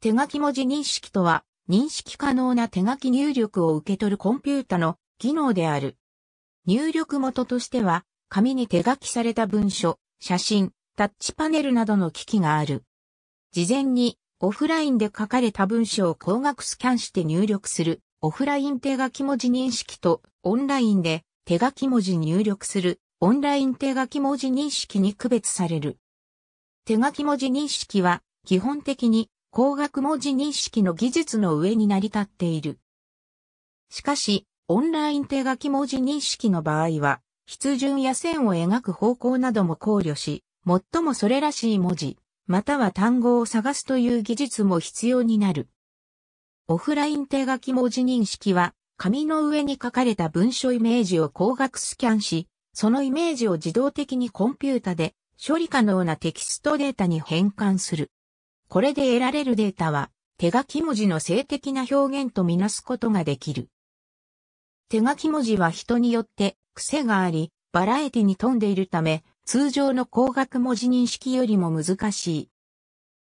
手書き文字認識とは、認識可能な手書き入力を受け取るコンピュータの機能である。入力元としては、紙に手書きされた文書、写真、タッチパネルなどの機器がある。事前にオフラインで書かれた文書を光学スキャンして入力するオフライン手書き文字認識とオンラインで手書き文字入力するオンライン手書き文字認識に区別される。手書き文字認識は基本的に光学文字認識の技術の上に成り立っている。しかし、オンライン手書き文字認識の場合は、筆順や線を描く方向なども考慮し、最もそれらしい文字、または単語を探すという技術も必要になる。オフライン手書き文字認識は、紙の上に書かれた文書イメージを光学スキャンし、そのイメージを自動的にコンピュータで処理可能なテキストデータに変換する。これで得られるデータは、手書き文字の性的な表現とみなすことができる。手書き文字は人によって癖があり、バラエティに富んでいるため、通常の光学文字認識よりも難しい。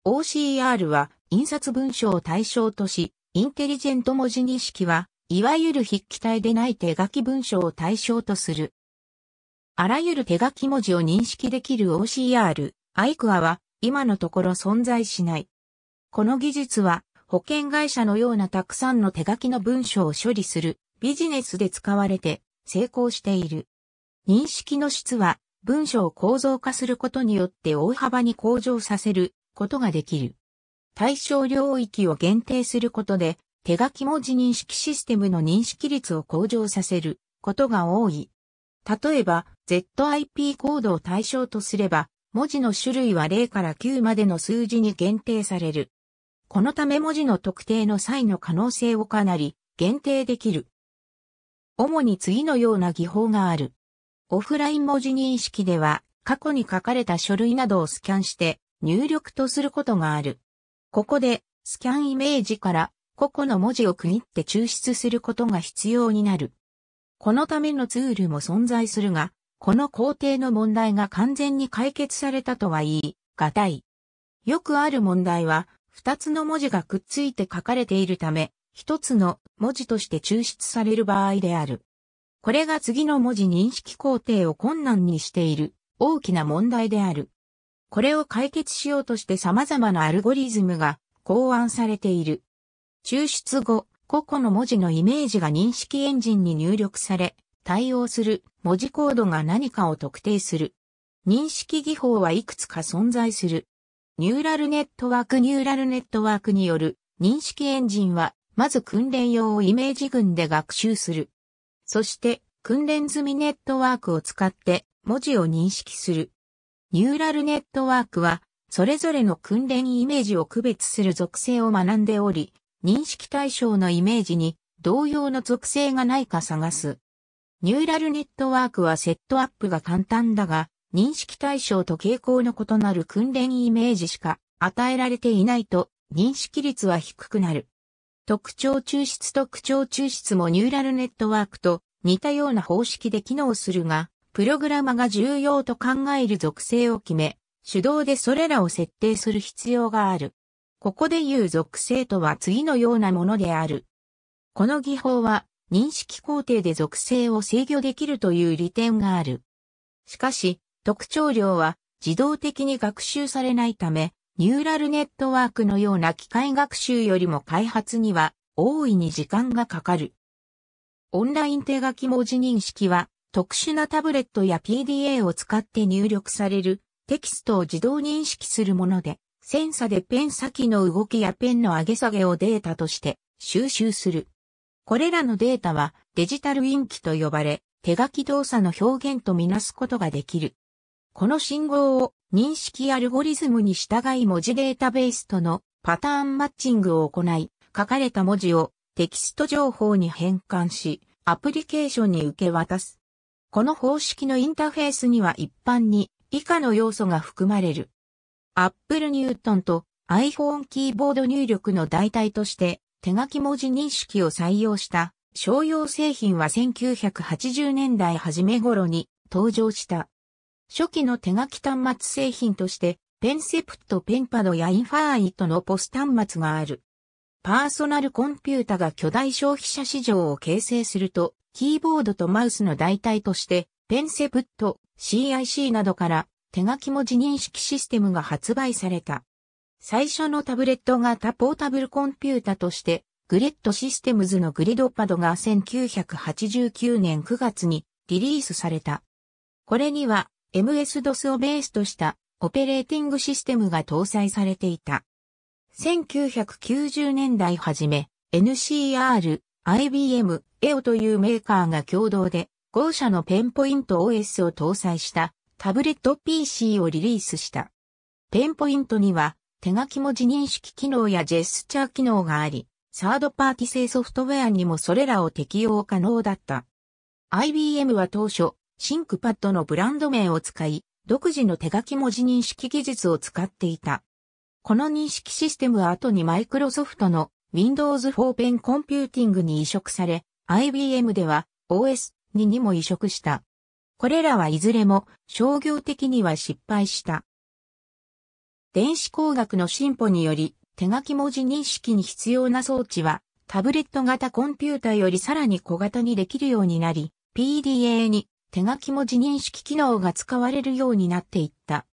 OCR は印刷文章を対象とし、インテリジェント文字認識は、いわゆる筆記体でない手書き文章を対象とする。あらゆる手書き文字を認識できる OCR、アイクアは今のところ存在しない。この技術は保険会社のようなたくさんの手書きの文章を処理するビジネスで使われて成功している。認識の質は文章を構造化することによって大幅に向上させることができる。対象領域を限定することで手書き文字認識システムの認識率を向上させることが多い。例えば ZIP コードを対象とすれば文字の種類は0から9までの数字に限定される。このため文字の特定の際の可能性をかなり限定できる。主に次のような技法がある。オフライン文字認識では過去に書かれた書類などをスキャンして入力とすることがある。ここでスキャンイメージから個々の文字を区切って抽出することが必要になる。このためのツールも存在するが、この工程の問題が完全に解決されたとは言い、難い。よくある問題は、二つの文字がくっついて書かれているため、一つの文字として抽出される場合である。これが次の文字認識工程を困難にしている大きな問題である。これを解決しようとして様々なアルゴリズムが考案されている。抽出後、個々の文字のイメージが認識エンジンに入力され、対応する文字コードが何かを特定する。認識技法はいくつか存在する。ニューラルネットワークニューラルネットワークによる認識エンジンは、まず訓練用をイメージ群で学習する。そして、訓練済みネットワークを使って文字を認識する。ニューラルネットワークは、それぞれの訓練イメージを区別する属性を学んでおり、認識対象のイメージに同様の属性がないか探す。ニューラルネットワークはセットアップが簡単だが、認識対象と傾向の異なる訓練イメージしか与えられていないと認識率は低くなる。特徴抽出特徴抽出もニューラルネットワークと似たような方式で機能するが、プログラマが重要と考える属性を決め、手動でそれらを設定する必要がある。ここで言う属性とは次のようなものである。この技法は認識工程で属性を制御できるという利点がある。しかし、特徴量は自動的に学習されないため、ニューラルネットワークのような機械学習よりも開発には大いに時間がかかる。オンライン手書き文字認識は特殊なタブレットや PDA を使って入力されるテキストを自動認識するもので、センサでペン先の動きやペンの上げ下げをデータとして収集する。これらのデータはデジタルインキと呼ばれ、手書き動作の表現とみなすことができる。この信号を認識アルゴリズムに従い文字データベースとのパターンマッチングを行い、書かれた文字をテキスト情報に変換し、アプリケーションに受け渡す。この方式のインターフェースには一般に以下の要素が含まれる。Apple Newton と iPhone キーボード入力の代替として手書き文字認識を採用した商用製品は1980年代初め頃に登場した。初期の手書き端末製品として、ペンセプトペンパドやインファーイトのポス端末がある。パーソナルコンピュータが巨大消費者市場を形成すると、キーボードとマウスの代替として、ペンセプト、CIC などから手書き文字認識システムが発売された。最初のタブレット型ポータブルコンピュータとして、グレットシステムズのグリドパドが1989年9月にリリースされた。これには MS-DOS をベースとしたオペレーティングシステムが搭載されていた。1990年代初め、NCR、IBM、EO というメーカーが共同で、豪社のペンポイント OS を搭載したタブレット PC をリリースした。ペンポイントには手書き文字認識機能やジェスチャー機能があり、サードパーティ製ソフトウェアにもそれらを適用可能だった。IBM は当初、シンクパッドのブランド名を使い、独自の手書き文字認識技術を使っていた。この認識システムは後にマイクロソフトの Windows 4 Pen コンピューティングに移植され、IBM では OS2 にも移植した。これらはいずれも商業的には失敗した。電子工学の進歩により、手書き文字認識に必要な装置は、タブレット型コンピュータよりさらに小型にできるようになり、PDA に手書き文字認識機能が使われるようになっていった。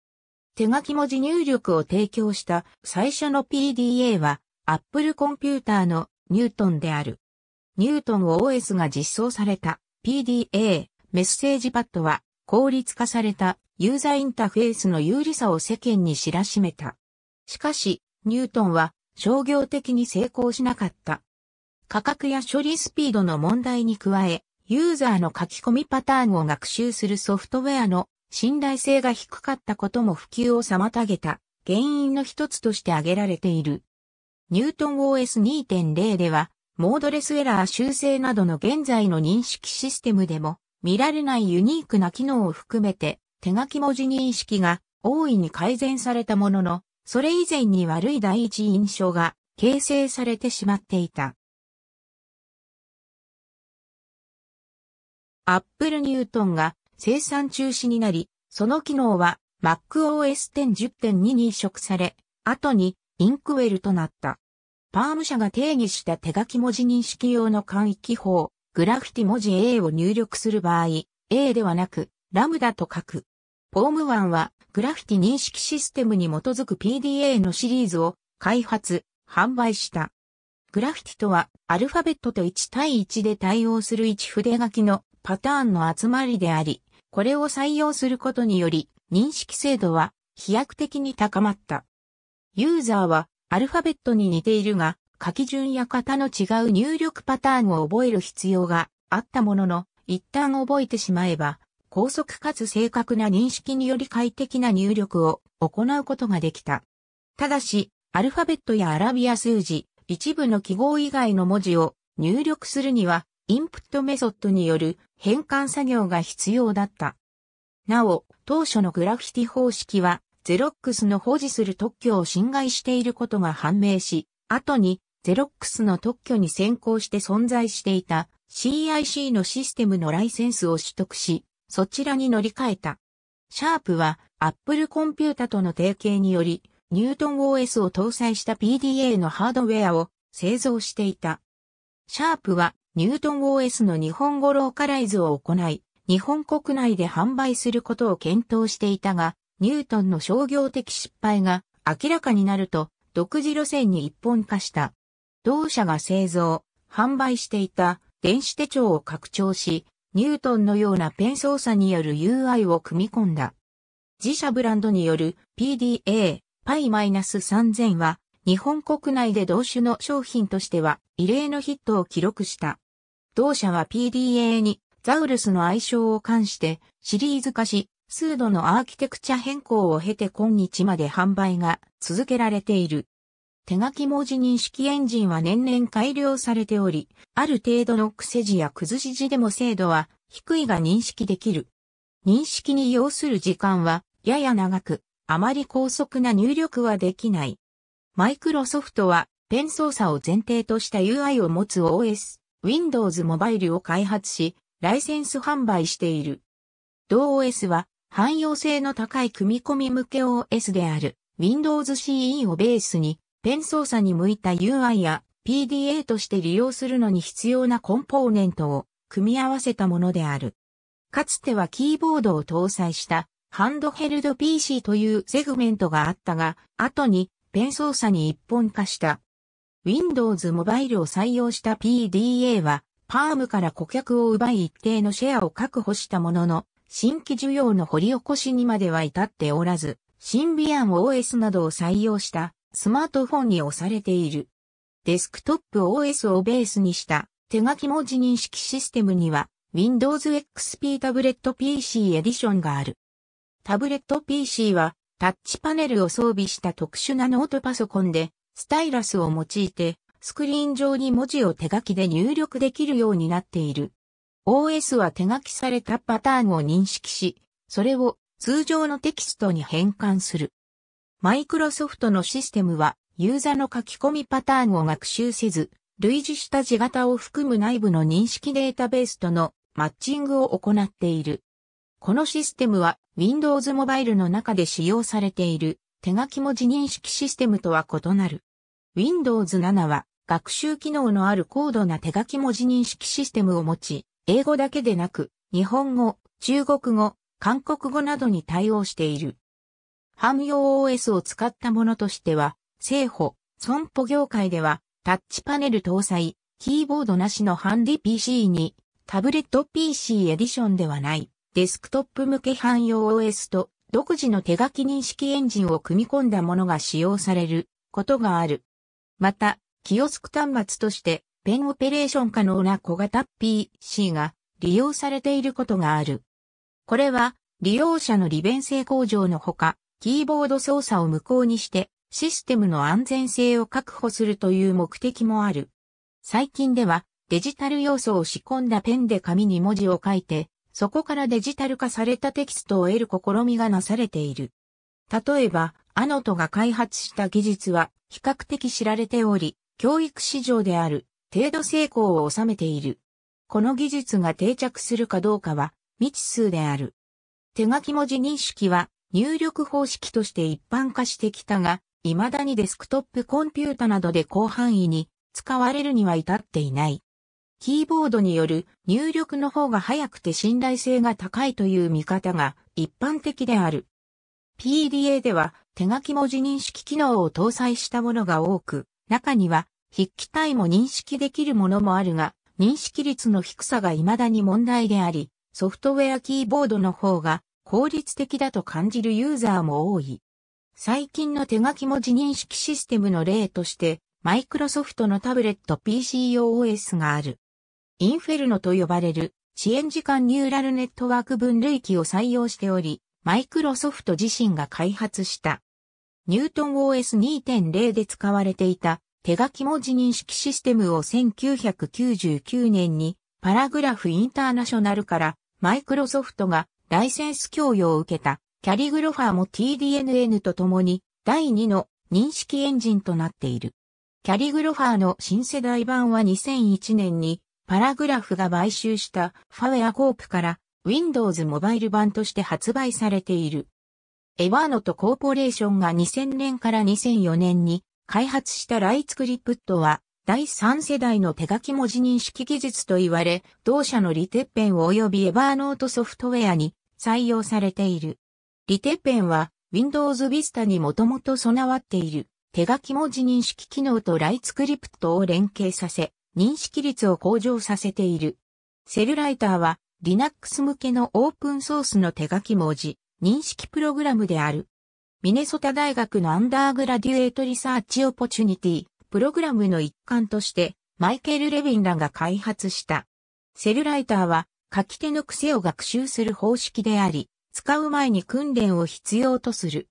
手書き文字入力を提供した最初の PDA は Apple コンピューターのニュートンである。ニュートン OS が実装された PDA メッセージパッドは効率化されたユーザーインターフェースの有利さを世間に知らしめた。しかし、ニュートンは商業的に成功しなかった。価格や処理スピードの問題に加え、ユーザーの書き込みパターンを学習するソフトウェアの信頼性が低かったことも普及を妨げた原因の一つとして挙げられている。ニュートン OS2.0 では、モードレスエラー修正などの現在の認識システムでも見られないユニークな機能を含めて、手書き文字認識が大いに改善されたものの、それ以前に悪い第一印象が形成されてしまっていた。アップルニュートンが生産中止になり、その機能は MacOS 10.10.2に移植され、後にインクウェルとなった。パーム社が定義した手書き文字認識用の簡易記法、グラフィティ文字 A を入力する場合、A ではなく、ラムダと書く。フォーム1は、グラフィティ認識システムに基づく PDA のシリーズを開発、販売した。グラフィティとは、アルファベットと1対1で対応する一筆書きのパターンの集まりであり、これを採用することにより、認識精度は飛躍的に高まった。ユーザーはアルファベットに似ているが、書き順や型の違う入力パターンを覚える必要があったものの、一旦覚えてしまえば、高速かつ正確な認識により快適な入力を行うことができた。ただし、アルファベットやアラビア数字、一部の記号以外の文字を入力するには、インプットメソッドによる変換作業が必要だった。なお、当初のグラフィティ方式は、ゼロックスの保持する特許を侵害していることが判明し、後にゼロックスの特許に先行して存在していた CIC のシステムのライセンスを取得し、そちらに乗り換えた。シャープは Apple コンピュータとの提携により、ニュートン OS を搭載した PDA のハードウェアを製造していた。シャープはニュートン OS の日本語ローカライズを行い、日本国内で販売することを検討していたが、ニュートンの商業的失敗が明らかになると、独自路線に一本化した。同社が製造、販売していた電子手帳を拡張し、ニュートンのようなペン操作による UI を組み込んだ。自社ブランドによる PDA、Pi-3000 は、日本国内で同種の商品としては異例のヒットを記録した。同社は PDA にザウルスの愛称を冠してシリーズ化し、数度のアーキテクチャ変更を経て今日まで販売が続けられている。手書き文字認識エンジンは年々改良されており、ある程度の癖字や崩し字でも精度は低いが認識できる。認識に要する時間はやや長く、あまり高速な入力はできない。マイクロソフトはペン操作を前提とした UI を持つ OS、Windows モバイルを開発し、ライセンス販売している。同 OS は汎用性の高い組み込み向け OS である Windows CE をベースにペン操作に向いた UI や PDA として利用するのに必要なコンポーネントを組み合わせたものである。かつてはキーボードを搭載したハンドヘルド PC というセグメントがあったが、後にペン操作に一本化した。Windows モバイルを採用した PDA は、パームから顧客を奪い一定のシェアを確保したものの、新規需要の掘り起こしにまでは至っておらず、シンビアン OS などを採用したスマートフォンに押されている。デスクトップ OS をベースにした手書き文字認識システムには Windows XP タブレット PC エディションがある。タブレット PC はタッチパネルを装備した特殊なノートパソコンでスタイラスを用いてスクリーン上に文字を手書きで入力できるようになっている。OS は手書きされたパターンを認識し、それを通常のテキストに変換する。マイクロソフトのシステムはユーザーの書き込みパターンを学習せず、類似した字型を含む内部の認識データベースとのマッチングを行っている。このシステムは Windows Mobile の中で使用されている手書き文字認識システムとは異なる。Windows 7は学習機能のある高度な手書き文字認識システムを持ち、英語だけでなく、日本語、中国語、韓国語などに対応している。汎用 OS を使ったものとしては、生保、損保業界では、タッチパネル搭載、キーボードなしのハンディ PC に、タブレット PC エディションではない、デスクトップ向け汎用 OS と、独自の手書き認識エンジンを組み込んだものが使用されることがある。また、キオスク端末としてペンオペレーション可能な小型 PC が利用されていることがある。これは利用者の利便性向上のほか、キーボード操作を無効にしてシステムの安全性を確保するという目的もある。最近ではデジタル要素を仕込んだペンで紙に文字を書いて、そこからデジタル化されたテキストを得る試みがなされている。例えば、アノトが開発した技術は比較的知られており、教育市場である程度成功を収めている。この技術が定着するかどうかは未知数である。手書き文字認識は入力方式として一般化してきたが、未だにデスクトップコンピュータなどで広範囲に使われるには至っていない。キーボードによる入力の方が早くて信頼性が高いという見方が一般的である。PDA では手書き文字認識機能を搭載したものが多く、中には筆記体も認識できるものもあるが、認識率の低さが未だに問題であり、ソフトウェアキーボードの方が効率的だと感じるユーザーも多い。最近の手書き文字認識システムの例として、マイクロソフトのタブレット PCOS がある。インフェルノと呼ばれる遅延時間ニューラルネットワーク分類器を採用しており、マイクロソフト自身が開発した。ニュートン OS2.0 で使われていた手書き文字認識システムを1999年にパラグラフインターナショナルからマイクロソフトがライセンス供与を受けたキャリグロファーも TDNN とともに第2の認識エンジンとなっている。キャリグロファーの新世代版は2001年にパラグラフが買収したファウェアコープから Windows モバイル版として発売されている。エワーノとコーポレーションが2000年から2004年に開発したライツクリプットは、第3世代の手書き文字認識技術と言われ、同社のリテッペン及びエバーノートソフトウェアに採用されている。リテッペンは Windows Vista にもともと備わっている手書き文字認識機能とライツクリプトを連携させ、認識率を向上させている。セルライターは Linux 向けのオープンソースの手書き文字認識プログラムである。ミネソタ大学のアンダーグラデュエートリサーチオポチュニティ、プログラムの一環として、マイケル・レヴィンらが開発した。セルライターは、書き手の癖を学習する方式であり、使う前に訓練を必要とする。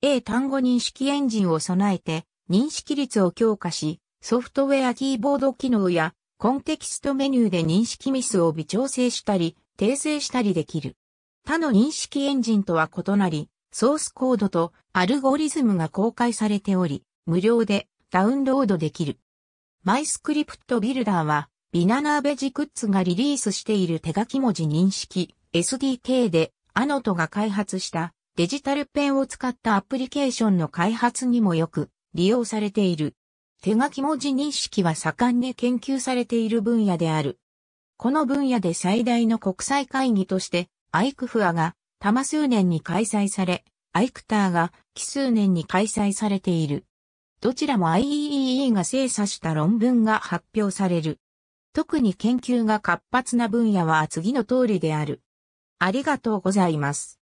英単語認識エンジンを備えて、認識率を強化し、ソフトウェアキーボード機能や、コンテキストメニューで認識ミスを微調整したり、訂正したりできる。他の認識エンジンとは異なり、ソースコードとアルゴリズムが公開されており、無料でダウンロードできる。マイスクリプトビルダーは、ビナナーベジクッズがリリースしている手書き文字認識 SDK で、アノトが開発したデジタルペンを使ったアプリケーションの開発にもよく利用されている。手書き文字認識は盛んに研究されている分野である。この分野で最大の国際会議として、アイクフアが多摩数年に開催され、アイクターが奇数年に開催されている。どちらも IEEE が精査した論文が発表される。特に研究が活発な分野は次の通りである。ありがとうございます。